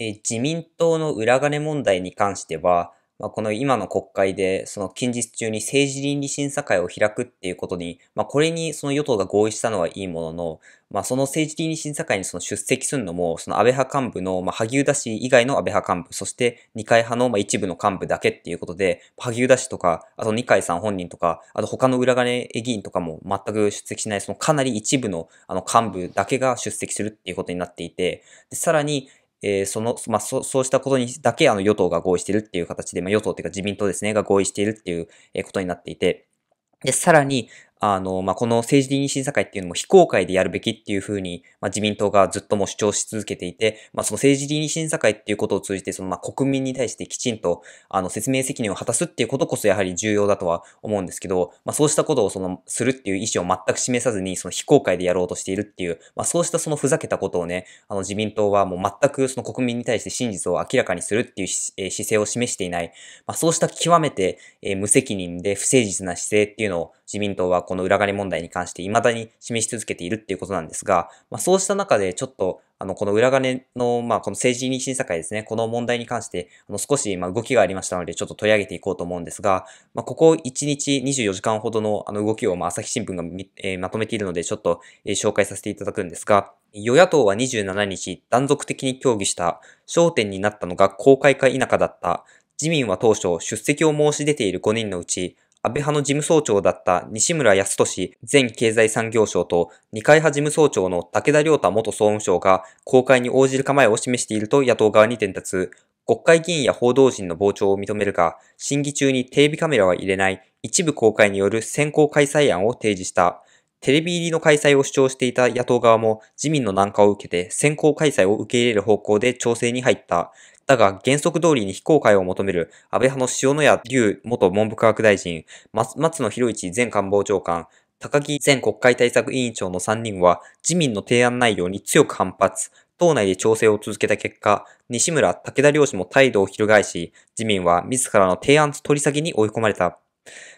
えー、自民党の裏金問題に関しては、まあ、この今の国会で、その近日中に政治倫理審査会を開くっていうことに、まあ、これにその与党が合意したのはいいものの、まあ、その政治倫理審査会にその出席するのも、その安倍派幹部の、まあ、萩生田氏以外の安倍派幹部、そして二階派の、まあ、一部の幹部だけっていうことで、萩生田氏とか、あと二階さん本人とか、あと他の裏金議員とかも全く出席しない、そのかなり一部のあの幹部だけが出席するっていうことになっていて、でさらに、えー、その、まあ、そ、そうしたことにだけ、あの、与党が合意しているっていう形で、まあ、与党っていうか自民党ですね、が合意しているっていうことになっていて、で、さらに、あの、まあ、この政治倫理審査会っていうのも非公開でやるべきっていうふうに、まあ、自民党がずっとも主張し続けていて、まあ、その政治倫理審査会っていうことを通じて、その、ま、国民に対してきちんと、あの、説明責任を果たすっていうことこそやはり重要だとは思うんですけど、まあ、そうしたことをその、するっていう意思を全く示さずに、その非公開でやろうとしているっていう、まあ、そうしたそのふざけたことをね、あの、自民党はもう全くその国民に対して真実を明らかにするっていう姿勢を示していない、まあ、そうした極めて、えー、無責任で不誠実な姿勢っていうのを、自民党はこの裏金問題に関して未だに示し続けているっていうことなんですが、まあ、そうした中でちょっとあの、この裏金の、まあ、この政治審査会ですね、この問題に関して、あの、少し、ま、動きがありましたので、ちょっと取り上げていこうと思うんですが、まあ、ここ1日24時間ほどの、あの、動きを、ま、朝日新聞がみ、えー、まとめているので、ちょっと、えー、紹介させていただくんですが、与野党は27日、断続的に協議した、焦点になったのが公開か否かだった、自民は当初、出席を申し出ている5人のうち、安倍派の事務総長だった西村康俊前経済産業省と二階派事務総長の武田良太元総務省が公開に応じる構えを示していると野党側に伝達、国会議員や報道陣の傍聴を認めるが、審議中にテレビカメラは入れない一部公開による先行開催案を提示した。テレビ入りの開催を主張していた野党側も自民の難化を受けて先行開催を受け入れる方向で調整に入った。だが、原則通りに非公開を求める安倍派の塩野谷龍元文部科学大臣、松野博一前官房長官、高木前国会対策委員長の3人は、自民の提案内容に強く反発、党内で調整を続けた結果、西村、武田両氏も態度を翻し、自民は自らの提案取り下げに追い込まれた。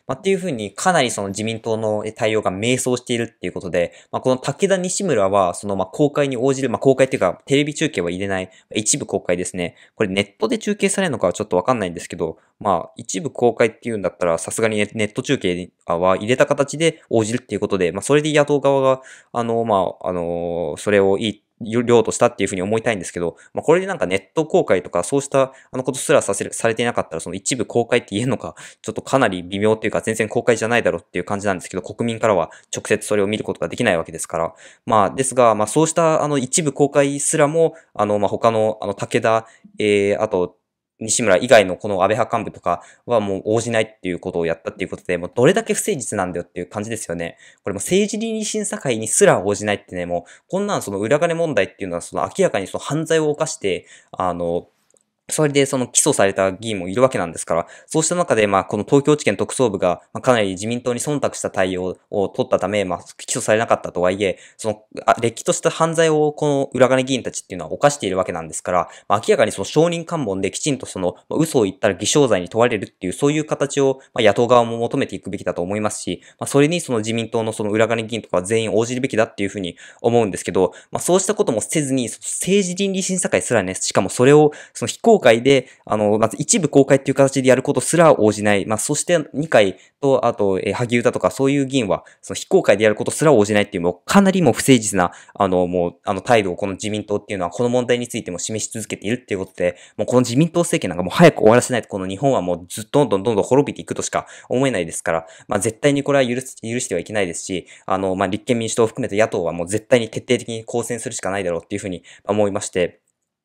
まあ、っていうふうに、かなりその自民党の対応が迷走しているっていうことで、まあ、この武田西村は、そのまあ公開に応じる、まあ、公開っていうか、テレビ中継は入れない、一部公開ですね。これネットで中継されるのかはちょっとわかんないんですけど、まあ、一部公開っていうんだったら、さすがにネット中継は入れた形で応じるっていうことで、まあ、それで野党側が、あの、まあ、あの、それをいい、量としたっていうふうに思いたいんですけど、まあ、これでなんかネット公開とかそうしたあのことすらさせる、されていなかったらその一部公開って言えるのか、ちょっとかなり微妙っていうか全然公開じゃないだろうっていう感じなんですけど、国民からは直接それを見ることができないわけですから。まあ、ですが、まあそうしたあの一部公開すらも、あの、ま他のあの武田、えー、あと、西村以外のこの安倍派幹部とかはもう応じないっていうことをやったっていうことで、もうどれだけ不誠実なんだよっていう感じですよね。これも政治倫理審査会にすら応じないってね、もうこんなんその裏金問題っていうのはその明らかにその犯罪を犯して、あの、それでその起訴された議員もいるわけなんですから、そうした中で、まあ、この東京地検特捜部が、まあ、かなり自民党に忖度した対応を取ったため、まあ、起訴されなかったとはいえ、その、あ、れっきとした犯罪をこの裏金議員たちっていうのは犯しているわけなんですから、まあ、明らかにその証人喚問できちんとその、まあ、嘘を言ったら偽証罪に問われるっていう、そういう形を、まあ、野党側も求めていくべきだと思いますし、まあ、それにその自民党のその裏金議員とか全員応じるべきだっていうふうに思うんですけど、まあ、そうしたこともせずに、その政治倫理審査会すらね、しかもそれを、その非公公開で、あの、まず一部公開っていう形でやることすら応じない。まあ、そして二階と、あと、えー、萩生田とかそういう議員は、その非公開でやることすら応じないっていう、もうかなりもう不誠実な、あの、もう、あの、態度をこの自民党っていうのは、この問題についても示し続けているっていうことで、もうこの自民党政権なんかもう早く終わらせないと、この日本はもうずっとどんどんどんどん滅びていくとしか思えないですから、まあ、絶対にこれは許す、許してはいけないですし、あの、まあ、立憲民主党を含めて野党はもう絶対に徹底的に抗戦するしかないだろうっていうふうに思いまして、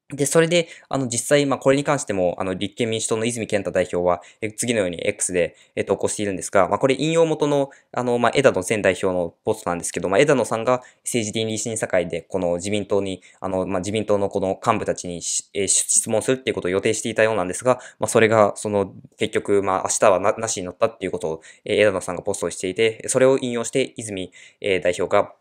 で、それで、あの、実際、まあ、これに関しても、あの、立憲民主党の泉健太代表は、え次のように X で、えっと、起こしているんですが、まあ、これ引用元の、あの、まあ、枝野前代表のポストなんですけど、まあ、枝野さんが政治倫理審査会で、この自民党に、あの、まあ、自民党のこの幹部たちに、え質問するっていうことを予定していたようなんですが、まあ、それが、その、結局、まあ、明日はななしになったっていうことを、え枝野さんがポストしていて、それを引用して、泉、え代表が、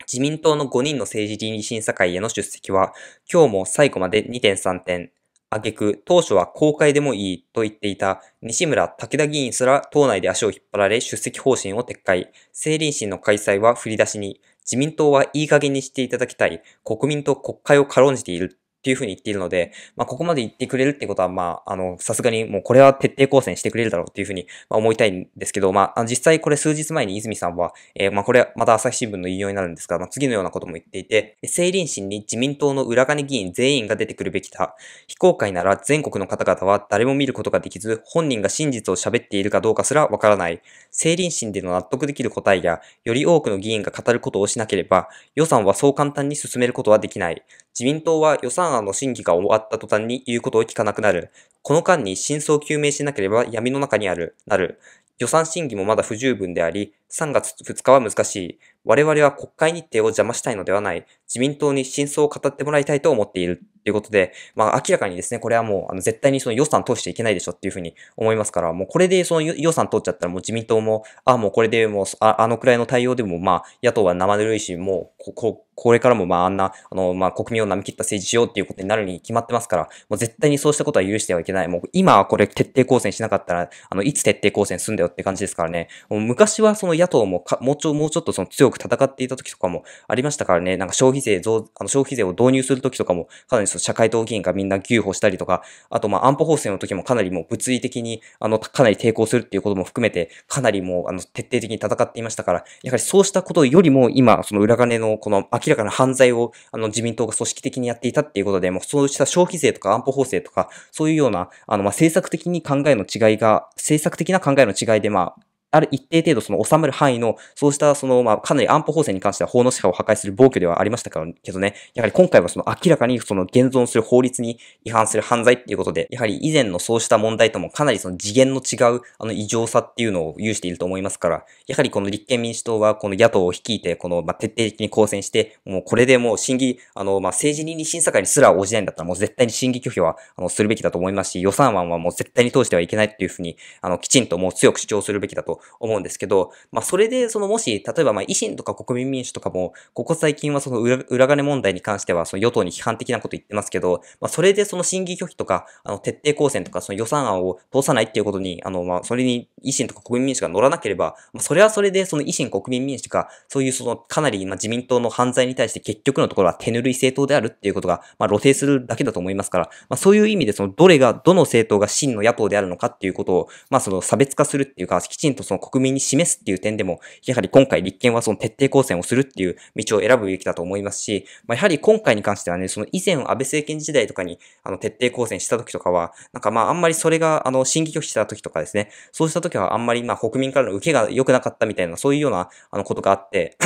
自民党の5人の政治倫理審査会への出席は、今日も最後まで2点3点、挙句当初は公開でもいいと言っていた西村武田議員すら党内で足を引っ張られ出席方針を撤回、政倫審の開催は振り出しに、自民党はいい加減にしていただきたい、国民と国会を軽んじているっていうふうに言っているので、まあ、ここまで言ってくれるってことは、まあ、あの、さすがにもうこれは徹底抗戦してくれるだろうっていうふうに、ま思いたいんですけど、まあ、実際これ数日前に泉さんは、えー、まあ、これまた朝日新聞の引用になるんですが、まあ、次のようなことも言っていて、政倫審に自民党の裏金議員全員が出てくるべきだ。非公開なら全国の方々は誰も見ることができず、本人が真実を喋っているかどうかすらわからない。政倫審での納得できる答えや、より多くの議員が語ることをしなければ、予算はそう簡単に進めることはできない。自民党は予算案の審議が終わった途端に言うことを聞かなくなる。この間に真相究明しなければ闇の中にある、なる。予算審議もまだ不十分であり、3月2日は難しい。我々は国会日程を邪魔したいのではない。自民党に真相を語ってもらいたいと思っている。ということで、まあ明らかにですね、これはもうあの絶対にその予算通していけないでしょっていうふうに思いますから、もうこれでその予算通っちゃったらもう自民党も、ああもうこれでもうああのくらいの対応でもまあ野党は生ぬるいし、もうこここれからもまああんな、あの、まあ国民を舐め切った政治しようっていうことになるに決まってますから、もう絶対にそうしたことは許してはいけない。もう今はこれ徹底抗戦しなかったら、あの、いつ徹底抗戦すんだよって感じですからね。もう昔はその野党もか、もうちょ、もうちょっとその強く戦っていた時とかもありましたからね、なんか消費税増、あの、消費税を導入する時とかも、かなりその社会党議員がみんな牛歩したりとか、あとまあ安保法制の時もかなりもう物理的に、あの、かなり抵抗するっていうことも含めて、かなりもう、あの、徹底的に戦っていましたから、やはりそうしたことよりも今、その裏金のこの、明らかな犯罪を、あの、自民党が組織的にやっていたっていうことで、もう、そうした消費税とか安保法制とか、そういうような、あの、まあ、政策的に考えの違いが、政策的な考えの違いで、まあ、ある一定程度その収まる範囲の、そうしたその、まあ、かなり安保法制に関しては法の支配を破壊する暴挙ではありましたけどね、やはり今回はその明らかにその現存する法律に違反する犯罪っていうことで、やはり以前のそうした問題ともかなりその次元の違う、あの異常さっていうのを有していると思いますから、やはりこの立憲民主党はこの野党を率いて、この、まあ、徹底的に抗戦して、もうこれでもう審議、あの、まあ、政治倫理審査会にすら応じないんだったら、もう絶対に審議拒否は、あの、するべきだと思いますし、予算案はもう絶対に通してはいけないっていうふうに、あの、きちんともう強く主張するべきだと思うんですけど、まあ、それで、そのもし、例えば、ま維新とか国民民主とかも、ここ最近はその裏裏金問題に関しては、その与党に批判的なこと言ってますけど、まあ、それでその審議拒否とか、あの、徹底抗戦とか、その予算案を通さないっていうことに、あの、まそれに維新とか国民民主が乗らなければ、まあ、それはそれで、その維新国民民主とか、そういうその、かなり、ま自民党の犯罪に対して結局のところは手ぬるい政党であるっていうことが、ま露呈するだけだと思いますから、まあ、そういう意味で、その、どれが、どの政党が真の野党であるのかっていうことを、まあ、その、差別化するっていうか、きちんとその、その国民に示すっていう点でも、やはり今回立憲はその徹底抗戦をするっていう道を選ぶべきだと思いますし、まあ、やはり今回に関してはね、その以前安倍政権時代とかに、あの、徹底抗戦した時とかは、なんかまあ、あんまりそれが、あの、審議拒否した時とかですね、そうした時はあんまりまあ、国民からの受けが良くなかったみたいな、そういうような、あの、ことがあって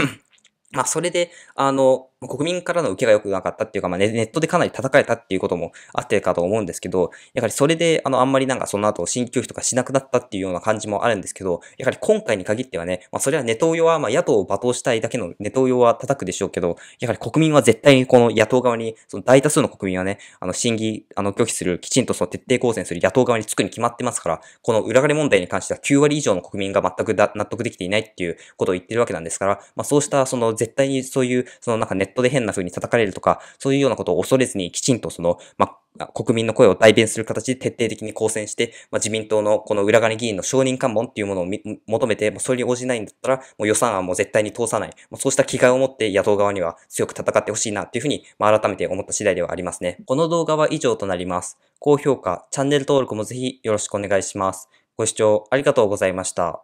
まあ、それで、あの、国民からの受けが良くなかったっていうか、まあ、ネットでかなり叩かれたっていうこともあってかと思うんですけど、やはりそれで、あの、あんまりなんかその後、新拒費とかしなくなったっていうような感じもあるんですけど、やはり今回に限ってはね、まあ、それはネトウヨは、まあ、野党を罵倒したいだけのネトウヨは叩くでしょうけど、やはり国民は絶対にこの野党側に、その大多数の国民はね、あの、審議、あの、拒否する、きちんとその徹底抗戦する野党側につくに決まってますから、この裏金問題に関しては9割以上の国民が全く納得できていないっていうことを言ってるわけなんですから、まあ、そうした、その、絶対にそういう、そのなんかネットで変な風に叩かれるとか、そういうようなことを恐れずにきちんとその、まあ、国民の声を代弁する形で徹底的に抗戦して、まあ、自民党のこの裏金議員の承認喚問っていうものを求めて、まあ、それに応じないんだったら、もう予算案も絶対に通さない、まあ、そうした気概を持って野党側には強く戦ってほしいなっていうふうに、まあ、改めて思った次第ではありますね。この動画は以上となります。高評価、チャンネル登録もぜひよろしくお願いします。ご視聴ありがとうございました。